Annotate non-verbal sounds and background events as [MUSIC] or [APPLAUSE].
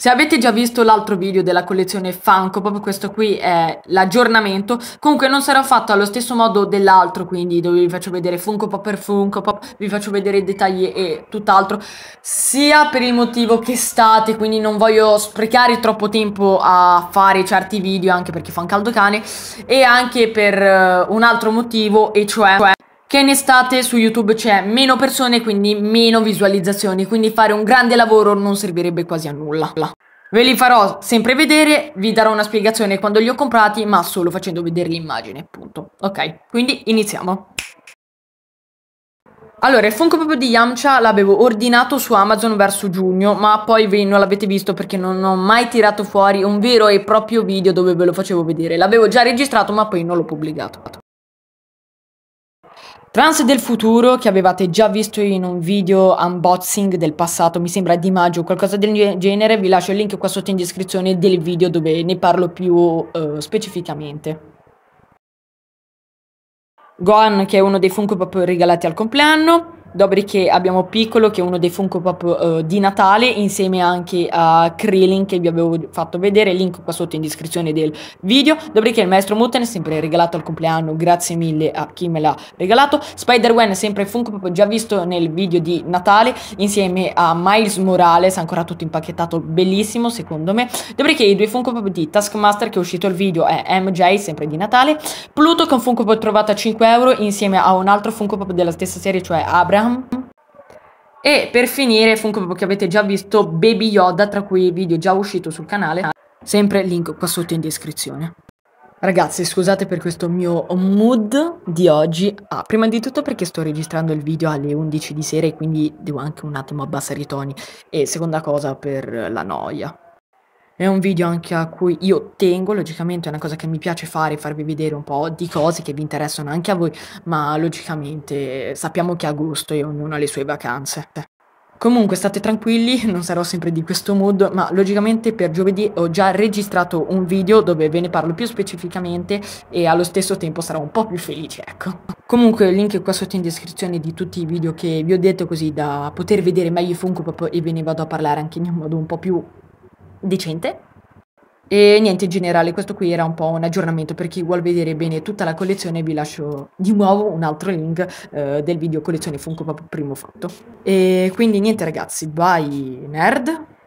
Se avete già visto l'altro video della collezione Funko Pop, questo qui è l'aggiornamento, comunque non sarà fatto allo stesso modo dell'altro, quindi dove vi faccio vedere Funko Pop per Funko Pop, vi faccio vedere i dettagli e tutt'altro, sia per il motivo che state, quindi non voglio sprecare troppo tempo a fare certi video, anche perché fa un caldo cane, e anche per uh, un altro motivo, e cioè che in estate su YouTube c'è meno persone, quindi meno visualizzazioni, quindi fare un grande lavoro non servirebbe quasi a nulla. Ve li farò sempre vedere, vi darò una spiegazione quando li ho comprati, ma solo facendo vedere l'immagine, punto. Ok, quindi iniziamo. Allora, il Funko Pop di Yamcha l'avevo ordinato su Amazon verso giugno, ma poi ve non l'avete visto perché non ho mai tirato fuori un vero e proprio video dove ve lo facevo vedere. L'avevo già registrato, ma poi non l'ho pubblicato. Trans del futuro che avevate già visto in un video unboxing del passato, mi sembra di maggio o qualcosa del genere, vi lascio il link qua sotto in descrizione del video dove ne parlo più uh, specificamente. Gohan che è uno dei Funko Pop regalati al compleanno, Dopodiché abbiamo Piccolo che è uno dei Funko Pop uh, di Natale insieme anche a Krillin che vi avevo fatto vedere, link qua sotto in descrizione del video. Dopodiché il maestro Mutten sempre regalato al compleanno, grazie mille a chi me l'ha regalato. spider wen sempre Funko Pop già visto nel video di Natale insieme a Miles Morales, ancora tutto impacchettato, bellissimo secondo me. Dopodiché i due Funko Pop di Taskmaster che è uscito il video è MJ sempre di Natale. Pluto con Funko Pop trovato a 5€ insieme a un altro Funko Pop della stessa serie cioè Abra Graham. E per finire Funko Pop che avete già visto, Baby Yoda, tra cui video già uscito sul canale, sempre link qua sotto in descrizione. Ragazzi, scusate per questo mio mood di oggi. Ah, prima di tutto perché sto registrando il video alle 11 di sera e quindi devo anche un attimo abbassare i toni. E seconda cosa per la noia. È un video anche a cui io tengo, logicamente è una cosa che mi piace fare, farvi vedere un po' di cose che vi interessano anche a voi, ma logicamente sappiamo che è agosto e ognuno ha le sue vacanze. Comunque state tranquilli, [LAUGHS] non sarò sempre di questo mood, ma logicamente per giovedì ho già registrato un video dove ve ne parlo più specificamente e allo stesso tempo sarò un po' più felice, ecco. Comunque il link è qua sotto in descrizione di tutti i video che vi ho detto così da poter vedere meglio i Funko Pop e ve ne vado a parlare anche in un modo un po' più decente. E niente, in generale questo qui era un po' un aggiornamento per chi vuol vedere bene tutta la collezione, vi lascio di nuovo un altro link eh, del video collezione Funko Pop primo fatto. E quindi niente ragazzi, bye nerd!